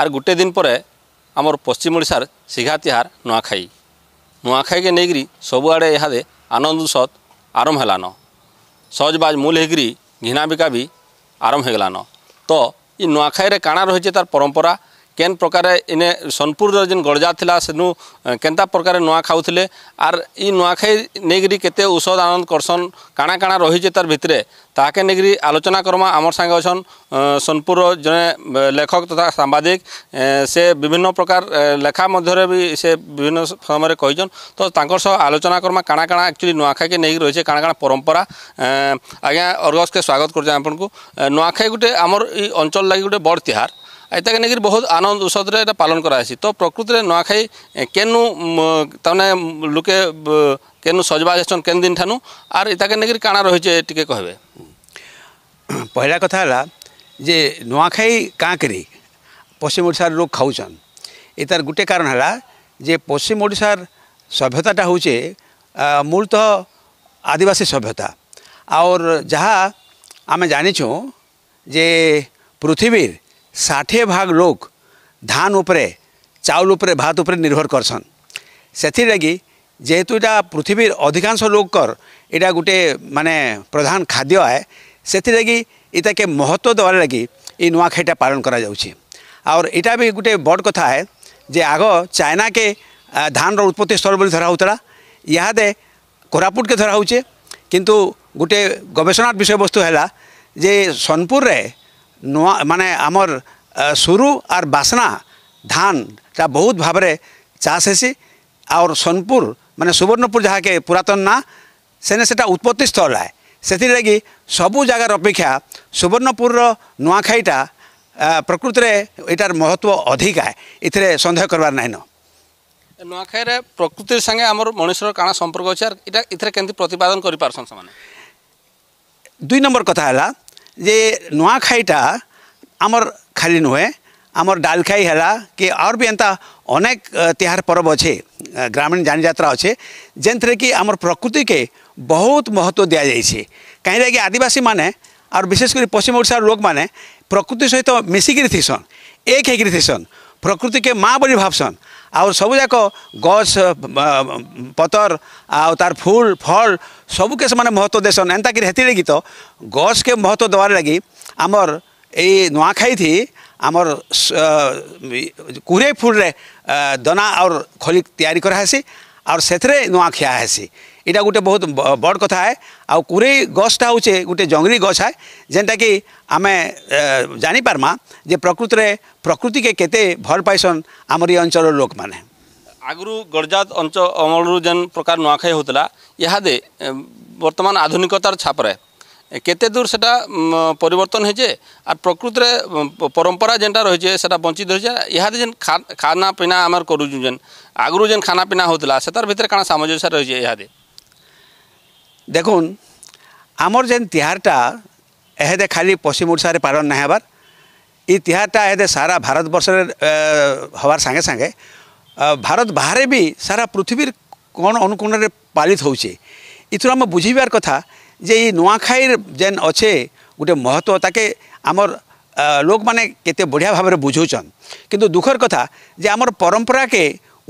আর গোটে দিন পরে আমার পশ্চিম ওড়শার সিঘা তিহার নূয়াখাই ନୂଆଖାଇକେ ନେଇକିରି ସବୁଆଡ଼େ ଇହାଦେ ଆନନ୍ଦ ଉତ୍ସବ ଆରମ୍ଭ ହେଲାନ ସହଜବାଜ ମୂଲ ହେଇକିରି ଘିଣା ବିକା ବି ଆରମ୍ଭ ହେଇଗଲାନ ତ ଇ ନୂଆଖାଇରେ କାଣା ରହିଛେ ତାର୍ ପରମ୍ପରା কেন প্রকারে ইনে সোনপুর যেন গড়জা লা সেনু কেনতা প্রকারে নয় খাওলে আর ই নূয়াখাই নেই কেতে ঔষধ আনন্দ করসন কাণা কাণা রয়েছে তার ভিতরে তাহাকে নেই আলোচনা করমা আমার সাংে অছন সোনপুর জনে লেখক তথা সাংবাদিক সে বিভিন্ন প্রকার লেখা মধ্যে সে বিভিন্ন সময় কইছন তো তাঁর সহ আলোচনা করমা কাণা কাণা একচুয়ালি নূয়াখাইকে নেই রয়েছে কাণা কাণা পরম্পরা আজ্ঞা অর্গসকে স্বাগত করছে আপনার নূয়াখাই গোটে আমার এই অঞ্চল লাগে গোটে বড় তিহার ଏତାକେ ନେଇକରି ବହୁତ ଆନନ୍ଦ ଉତ୍ସବରେ ଏଇଟା ପାଳନ କରାହେସି ତ ପ୍ରକୃତିରେ ନୂଆଖାଇ କେନୁ ତାମାନେ ଲୋକେ କେନୁ ସଜବାଜ ହେସନ୍ କେନ୍ ଦିନ ଠାନୁ ଆର୍ ଏତାକେ ନେଇକରି କାଣା ରହିଛେ ଟିକେ କହିବେ ପହିଲା କଥା ହେଲା ଯେ ନୂଆଖାଇ କାଁ କରି ପଶ୍ଚିମ ଓଡ଼ିଶାର ଲୋକ ଖାଉଛନ୍ ଏ ତାର ଗୋଟେ କାରଣ ହେଲା ଯେ ପଶ୍ଚିମ ଓଡ଼ିଶାର ସଭ୍ୟତାଟା ହେଉଛେ ମୂଳତଃ ଆଦିବାସୀ ସଭ୍ୟତା ଆଉର୍ ଯାହା ଆମେ ଜାଣିଛୁ ଯେ ପୃଥିବୀର ଷାଠିଏ ଭାଗ ଲୋକ ଧାନ ଉପରେ ଚାଉଲ ଉପରେ ଭାତ ଉପରେ ନିର୍ଭର କରସନ୍ ସେଥିଲାଗି ଯେହେତୁ ଏଇଟା ପୃଥିବୀର ଅଧିକାଂଶ ଲୋକଙ୍କର ଏଇଟା ଗୋଟେ ମାନେ ପ୍ରଧାନ ଖାଦ୍ୟ ଆଏ ସେଥିଲାଗି ଏଇଟାକେ ମହତ୍ତ୍ୱ ଦେବାର୍ ଲାଗି ଏଇ ନୂଆଖାଇଟା ପାଳନ କରାଯାଉଛି ଆଉ ଏଇଟା ବି ଗୋଟେ ବଡ଼ କଥା ହେ ଯେ ଆଗ ଚାଇନାକେ ଧାନର ଉତ୍ପତ୍ତି ସ୍ଥଳ ବୋଲି ଧରା ହେଉଥିଲା ଇହାଦେ କୋରାପୁଟକେ ଧରା ହେଉଛେ କିନ୍ତୁ ଗୋଟେ ଗବେଷଣାର ବିଷୟବସ୍ତୁ ହେଲା ଯେ ସୋନପୁରରେ ନୂଆ ମାନେ ଆମର୍ ସୁରୁ ଆର୍ ବାସ୍ନା ଧାନ୍ଟା ବହୁତ ଭାବରେ ଚାଷ୍ ହେସି ଆର୍ ସୋନପୁର ମାନେ ସୁବର୍ଣ୍ଣପୁର ଯାହାକେ ପୁରାତନ ନାଁ ସେନେ ସେଟା ଉତ୍ପତ୍ତି ସ୍ଥଳ ଆଏ ସେଥିଲାଗି ସବୁ ଜାଗାର ଅପେକ୍ଷା ସୁବର୍ଣ୍ଣପୁରର ନୂଆଖାଇଟା ପ୍ରକୃତିରେ ଏଇଟାର ମହତ୍ତ୍ୱ ଅଧିକ ଆଏ ଏଥିରେ ସନ୍ଦେହ କରବାର ନାଇଁନ ନୂଆଖାଇରେ ପ୍ରକୃତି ସାଙ୍ଗେ ଆମର ମଣିଷର କାଣା ସମ୍ପର୍କ ଅଛି ଆର୍ ଏଇଟା ଏଥିରେ କେମିତି ପ୍ରତିପାଦନ କରିପାରୁଛନ୍ ସେମାନେ ଦୁଇ ନମ୍ବର କଥା ହେଲା ଯେ ନୂଆଖାଇଟା ଆମର୍ ଖାଲି ନୁହେଁ ଆମର୍ ଡାଲଖାଇ ହେଲା କି ଆର୍ ବି ଏନ୍ତା ଅନେକ ତିହାର ପରବ ଅଛେ ଗ୍ରାମୀଣ ଯାନିଯାତ୍ରା ଅଛେ ଯେନ୍ଥିରେ କି ଆମର୍ ପ୍ରକୃତିକେ ବହୁତ ମହତ୍ଵ ଦିଆଯାଇଛେ କାହିଁଲାଗି ଆଦିବାସୀମାନେ ଆର୍ ବିଶେଷ କରି ପଶ୍ଚିମ ଓଡ଼ିଶାର ଲୋକମାନେ ପ୍ରକୃତି ସହିତ ମିଶିକିରି ଥିସନ୍ ଏକ ହେଇକିରି ଥିସନ୍ প্রকৃতিকে মা বলে ভাবসন ଆଉ ସବୁଯାକ ଗଛ ପତର ଆଉ ତାର ଫୁଲ ଫଳ ସବୁକେ ସେମାନେ ମହତ୍ତ୍ୱ ଦେସନ୍ ଏନ୍ତାକିରି ହେଥିଲାଗି ତ ଗଛକେ ମହତ୍ତ୍ୱ ଦେବାର୍ ଲାଗି ଆମର ଏଇ ନୂଆଖାଇଥି ଆମର କୁହୁରେଇ ଫୁଲରେ ଦନା ଆଉର୍ ଖଲି ତିଆରି କରାହେସି আর সেথরে নূয়াখিয়া হেসি এটা গোটে বহুত বড় কথা হ্যাঁ আুরেই গছটা হচ্ছে গোটে জঙ্গলি গছ হ্যাঁ যেটাকি আমি জাঁপারমা যে প্রকৃতরে প্রকৃতিকে কেতে ভল পাইছন আমার এই অঞ্চল লোক মানে আগর গড়জাত অঞ্চল অমলর যেন প্রকার নূয়াখাই হোলা ইহাদে বর্তমান আধুনিকতার ছাপরে কেতে দূর সেটা পরিবর্তন হয়েছে আর প্রকৃতির পরম্পরা যেটা রয়েছে সেটা বঞ্চিত হয়েছে ইহাতে যে খানা পিনা আমার করুছু যে আগরু যে খানা পিনা হচ্ছিল সেটার ভিতরে কানা সামঞ্জস্য রয়েছে ইহাতে দেখুন আমার যে তিহারটা এহেদে খালি পশ্চিম ওড়শার পালন না হবার এই তিহারটা এহেদে সারা ভারতবর্ষের হওয়ার সাথে সাথে ভারত বাহারে বি সারা পৃথিবীর কোণ অনুকোণে পালিত হচ্ছে এথর আমি বুঝবার কথা যে ଇ ନୂଆଖାଇର ଯେନ୍ ଅଛେ ଗୋଟେ ମହତ୍ଵ ତାକେ ଆମର ଲୋକମାନେ କେତେ ବଢ଼ିଆ ଭାବରେ ବୁଝଉଛନ୍ କିନ୍ତୁ ଦୁଃଖର କଥା ଯେ ଆମର ପରମ୍ପରାକେ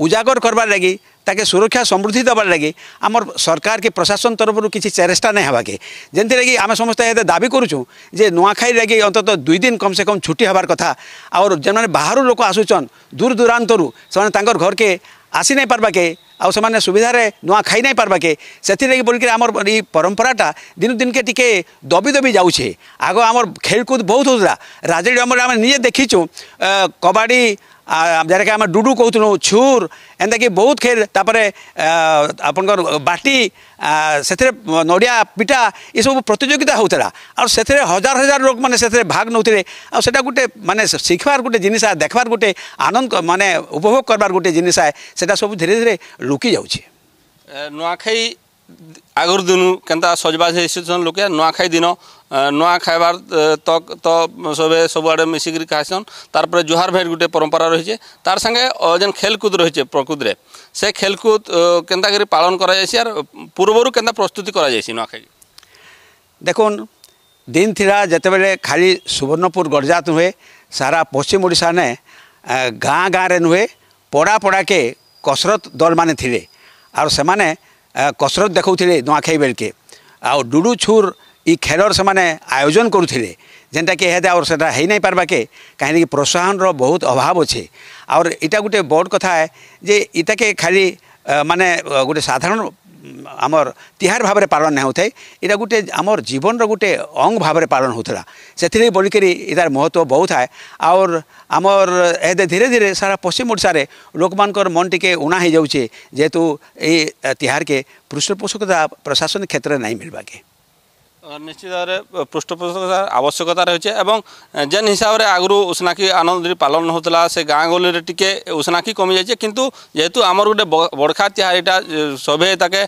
ଉଜାଗର କରବାର୍ ଲାଗି ତାକେ ସୁରକ୍ଷା ସମୃଦ୍ଧି ଦେବାର୍ ଲାଗି ଆମର ସରକାର କି ପ୍ରଶାସନ ତରଫରୁ କିଛି ଚେଷ୍ଟା ନାହିଁ ହେବାକେ ଯେନ୍ଥିଲାଗି ଆମେ ସମସ୍ତେ ଏତେ ଦାବି କରୁଛୁ ଯେ ନୂଆଖାଇ ଲାଗି ଅନ୍ତତଃ ଦୁଇ ଦିନ କମ୍ ସେ କମ୍ ଛୁଟି ହେବାର କଥା ଆଉ ଯେମାନେ ବାହାରୁ ଲୋକ ଆସୁଛନ୍ ଦୂର ଦୂରାନ୍ତରୁ ସେମାନେ ତାଙ୍କର ଘରକେ ଆସି ନାଇଁ ପାର୍ବାକେ ଆଉ ସେମାନେ ସୁବିଧାରେ ନୂଆ ଖାଇ ନାଇଁ ପାର୍ବାକେ ସେଥିଲାଗି ବୋଲିକିରି ଆମର ଏଇ ପରମ୍ପରାଟା ଦିନୁ ଦିନକେ ଟିକେ ଦବି ଦବି ଯାଉଛେ ଆଗ ଆମର ଖେଳକୁଦ ବହୁତ ହଉଥିଲା ରାଜନୀତି ଆମର ଆମେ ନିଜେ ଦେଖିଛୁ କବାଡ଼ି ଯାହାକି ଆମେ ଡୁଡୁ କହୁଥିଲୁ ଛୁର ଏନ୍ତାକି ବହୁତ ଖେଳ ତାପରେ ଆପଣଙ୍କର ବାଟି ସେଥିରେ ନଡ଼ିଆ ପିଠା ଏସବୁ ପ୍ରତିଯୋଗିତା ହେଉଥିଲା ଆଉ ସେଥିରେ ହଜାର ହଜାର ଲୋକମାନେ ସେଥିରେ ଭାଗ ନେଉଥିଲେ ଆଉ ସେଇଟା ଗୋଟେ ମାନେ ଶିଖିବାର ଗୋଟେ ଜିନିଷ ଦେଖବାର ଗୋଟେ ଆନନ୍ଦ ମାନେ ଉପଭୋଗ କରିବାର ଗୋଟେ ଜିନିଷ ସେଇଟା ସବୁ ଧୀରେ ଧୀରେ ରୋକି ଯାଉଛି ନୂଆଖାଇ ଆଗରୁ ଦିନୁ କେନ୍ତା ସଜବାଜ ହେଇସନ୍ ଲୋକେ ନୂଆଖାଇ ଦିନ ନୂଆ ଖାଇବାର ତକ ତ ସବେ ସବୁଆଡ଼େ ମିଶିକିରି ଖାଇସନ୍ ତାର୍ପରେ ଜୁହାର ଭେଟ୍ ଗୋଟେ ପରମ୍ପରା ରହିଛେ ତାର୍ ସାଙ୍ଗେ ଯେନ୍ ଖେଲକୁଦ ରହିଛେ ପ୍ରକୃତରେ ସେ ଖେଲକୁଦ କେନ୍ତାକରି ପାଳନ କରାଯାଇଛି ଆର୍ ପୂର୍ବରୁ କେନ୍ତା ପ୍ରସ୍ତୁତି କରାଯାଇଛି ନୂଆଖାଇ ଦେଖୁନ୍ ଦିନ୍ ଥିଲା ଯେତେବେଳେ ଖାଲି ସୁବର୍ଣ୍ଣପୁର ଗଡ଼ଜାତ ନୁହେଁ ସାରା ପଶ୍ଚିମ ଓଡ଼ିଶା ନେ ଗାଁ ଗାଁରେ ନୁହେଁ ପଡ଼ା ପଡ଼ାକେ କସରତ ଦଳମାନେ ଥିଲେ ଆଉ ସେମାନେ କସରତ ଦେଖାଉଥିଲେ ନୂଆଖାଇ ବେଳକେ ଆଉ ଡୁଡୁ ଛୁର ଇ ଖେଳର ସେମାନେ ଆୟୋଜନ କରୁଥିଲେ ଯେନ୍ଟାକି ଏହାଦେ ଆଉ ସେଟା ହେଇନାଇଁ ପାର୍ବାକେ କାହିଁକି ପ୍ରୋତ୍ସାହନର ବହୁତ ଅଭାବ ଅଛେ ଆଉର୍ ଇଟା ଗୋଟେ ବଡ଼ କଥା ଯେ ଇଟାକେ ଖାଲି ମାନେ ଗୋଟେ ସାଧାରଣ ଆମର ତିହାର ଭାବରେ ପାଳନ ହେଉଥାଏ ଏଇଟା ଗୋଟେ ଆମର ଜୀବନର ଗୋଟେ ଅଙ୍ଗ ଭାବରେ ପାଳନ ହେଉଥିଲା ସେଥିରେ ବୋଲିକରି ଏଇଟାର ମହତ୍ତ୍ୱ ବହୁତ ଥାଏ ଆଉର୍ ଆମର ଏବେ ଧୀରେ ଧୀରେ ସାରା ପଶ୍ଚିମ ଓଡ଼ିଶାରେ ଲୋକମାନଙ୍କର ମନ ଟିକେ ଉଣା ହେଇଯାଉଛେ ଯେହେତୁ ଏଇ ତିହାରକେ ପୃଷ୍ଠପୋଷକତା ପ୍ରଶାସନ କ୍ଷେତ୍ରରେ ନାହିଁ ମିଳିବାକେ ନିଶ୍ଚିତ ଭାବରେ ପୃଷ୍ଠପୋଷକତା ଆବଶ୍ୟକତା ରହିଛି ଏବଂ ଯେନ୍ ହିସାବରେ ଆଗରୁ ଉଷନାକି ଆନନ୍ଦରେ ପାଳନ ହେଉଥିଲା ସେ ଗାଁ ଗହଳିରେ ଟିକେ ଉଷନାକି କମିଯାଇଛି କିନ୍ତୁ ଯେହେତୁ ଆମର ଗୋଟେ ବଡ଼ଖା ତିହାରିଟା ସଭେ ତାକେ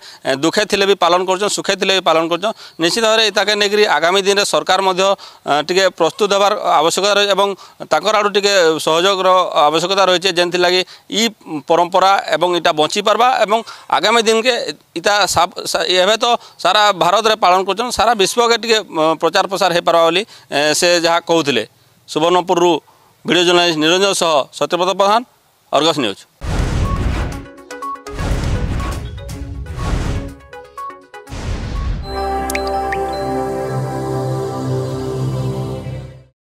ଦୁଃଖେ ଥିଲେ ବି ପାଳନ କରୁଛନ୍ ସୁଖେ ଥିଲେ ବି ପାଳନ କରୁଛନ୍ ନିଶ୍ଚିତ ଭାବରେ ତାକେ ନେଇକରି ଆଗାମୀ ଦିନରେ ସରକାର ମଧ୍ୟ ଟିକେ ପ୍ରସ୍ତୁତ ହେବାର ଆବଶ୍ୟକତା ରହିଛି ଏବଂ ତାଙ୍କର ଆଡ଼ୁ ଟିକେ ସହଯୋଗର ଆବଶ୍ୟକତା ରହିଛି ଯେନ୍ଥିଲାଗି ଇ ପରମ୍ପରା ଏବଂ ଇଟା ବଞ୍ଚିପାରବା ଏବଂ ଆଗାମୀ ଦିନକେ ଇଟା ଏବେ ତ ସାରା ଭାରତରେ ପାଳନ କରୁଛନ୍ ସାରା प्रचार प्रसार है पारोली से जहाँ कि सुबर्णपुरु भिडियो जर्ना निरञ्जन सह सत्यप्रत प्रधान अर्गज न्युज